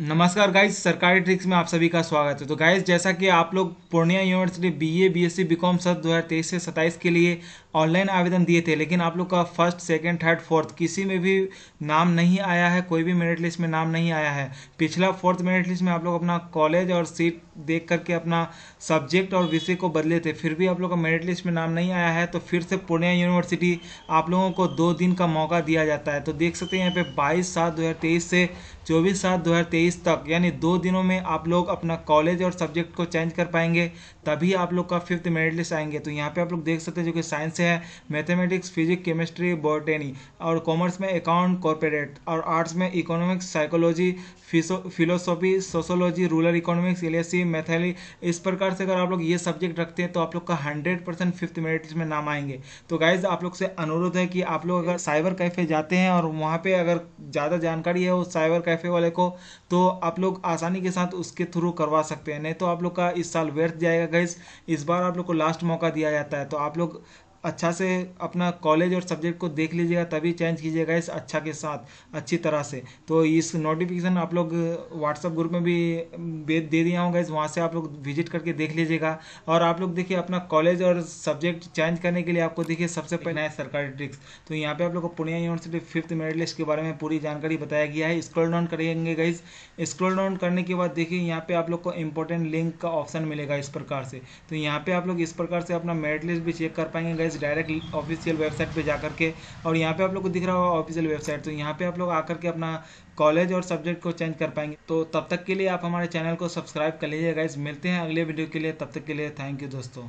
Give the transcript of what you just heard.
नमस्कार गाइस सरकारी ट्रिक्स में आप सभी का स्वागत है तो गाइस जैसा कि आप लोग Purnia university BA BSc BCom सत्र तेईस से 27 के लिए ऑनलाइन आवेदन दिए थे लेकिन आप लोग का फर्स्ट सेकंड थर्ड फोर्थ किसी में भी नाम नहीं आया है कोई भी मेरिट लिस्ट में नाम नहीं आया है पिछला फोर्थ मेरिट लिस्ट में आप लोग अपना कॉलेज और सीट देख करके अपना सब्जेक्ट और विषय को बदले थे फिर भी आप लोग का मेरिट लिस्ट में नाम नहीं आया है तो फिर से पूर्णिया यूनिवर्सिटी आप लोगों को दो दिन का मौका दिया जाता है तो देख सकते हैं यहाँ पे बाईस सात दो से चौबीस सात दो तेईस तक यानी दो दिनों में आप लोग अपना कॉलेज और सब्जेक्ट को चेंज कर पाएंगे तभी आप लोग का फिफ्थ मेरिट लिस्ट आएंगे तो यहाँ पे आप लोग देख सकते हैं जो कि साइंस से है मैथमेटिक्स फिजिक्स केमिस्ट्री बॉटनी और कॉमर्स में अकाउंट कॉरपोरेट और आर्ट्स में economics psychology philosophy sociology rural economics L Maithili इस प्रकार से अगर आप लोग ये सब्जेक्ट रखते हैं तो आप लोग का hundred percent fifth merit list में नाम आएंगे तो गाइज आप लोग से अनुरोध है कि आप लोग अगर साइबर कैफे जाते हैं और वहाँ पर अगर ज़्यादा जानकारी है उस साइबर कैफ़े वाले को तो आप लोग आसानी के साथ उसके थ्रू करवा सकते हैं नहीं तो आप लोग का इस साल व्यर्थ जाएगा गैस इस बार आप लोग को लास्ट मौका दिया जाता है तो आप लोग अच्छा से अपना कॉलेज और सब्जेक्ट को देख लीजिएगा तभी चेंज कीजिएगा इस अच्छा के साथ अच्छी तरह से तो इस नोटिफिकेशन आप लोग व्हाट्सअप ग्रुप में भी दे दिया हूँ इस वहाँ से आप लोग विजिट करके देख लीजिएगा और आप लोग देखिए अपना कॉलेज और सब्जेक्ट चेंज करने के लिए आपको देखिए सबसे पहले है सरकारी ट्रिक्स तो यहाँ पे आप लोग को Purnia university fifth merit list के बारे में पूरी जानकारी बताया गया है स्क्रॉल डाउन करेंगे गाइज स्क्रॉल डाउन करने के बाद देखिए यहाँ पे आप लोग को इंपॉर्टेंट लिंक का ऑप्शन मिलेगा इस प्रकार से तो यहाँ पे आप लोग इस प्रकार से अपना मेरिट लिस्ट भी चेक कर पाएंगे गाइज डायरेक्ट ऑफिशियल वेबसाइट पे जाकर के और यहाँ पे आप लोग को दिख रहा होगा ऑफिशियल वेबसाइट तो यहाँ पे आप लोग आकर के अपना कॉलेज और सब्जेक्ट को चेंज कर पाएंगे तो तब तक के लिए आप हमारे चैनल को सब्सक्राइब कर लीजिएगा इस मिलते हैं अगले वीडियो के लिए तब तक के लिए थैंक यू दोस्तों